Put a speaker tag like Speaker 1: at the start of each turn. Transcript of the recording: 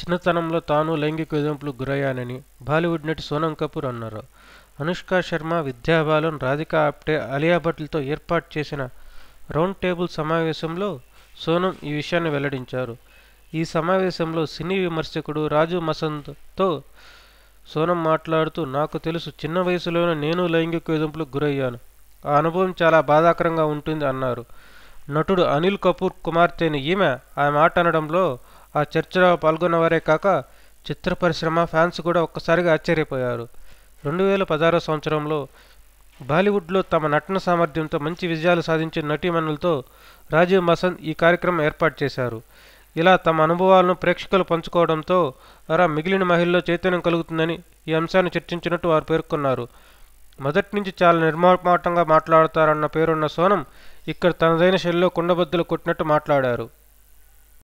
Speaker 1: చిన్నతనంలో తాను లైంగిక వేధింపులకు గురయ్యానని బాలీవుడ్ నటి సోనం కపూర్ అన్నారు అనుష్క శర్మ విద్యాబాలన్ రాధికా ఆప్టే అలియా భట్లతో ఏర్పాటు చేసిన రౌండ్ టేబుల్ సమావేశంలో సోనం ఈ విషయాన్ని వెల్లడించారు ఈ సమావేశంలో సినీ విమర్శకుడు రాజు మసంత్తో సోనం మాట్లాడుతూ నాకు తెలుసు చిన్న వయసులోనే నేను లైంగిక వేధింపులకు గురయ్యాను ఆ అనుభవం చాలా బాధాకరంగా ఉంటుంది అన్నారు నటుడు అనిల్ కపూర్ కుమార్తెని ఈమె ఆమె మాట అనడంలో ఆ చర్చలో పాల్గొన్నవారే కాక చిత్ర పరిశ్రమ ఫ్యాన్స్ కూడా ఒక్కసారిగా ఆశ్చర్యపోయారు రెండు వేల పదహారో సంవత్సరంలో బాలీవుడ్లో తమ నటన సామర్థ్యంతో మంచి విజయాలు సాధించిన నటీమణులతో రాజీవ్ మసంద్ ఈ కార్యక్రమం ఏర్పాటు చేశారు ఇలా తమ అనుభవాలను ప్రేక్షకులు పంచుకోవడంతో అలా మిగిలిన మహిళల్లో చైతన్యం కలుగుతుందని ఈ అంశాన్ని చర్చించినట్టు వారు పేర్కొన్నారు మొదటి నుంచి చాలా నిర్మాటంగా మాట్లాడతారన్న పేరున్న సోనం ఇక్కడ తనదైన శైలిలో కుండబద్దలు కొట్టినట్టు మాట్లాడారు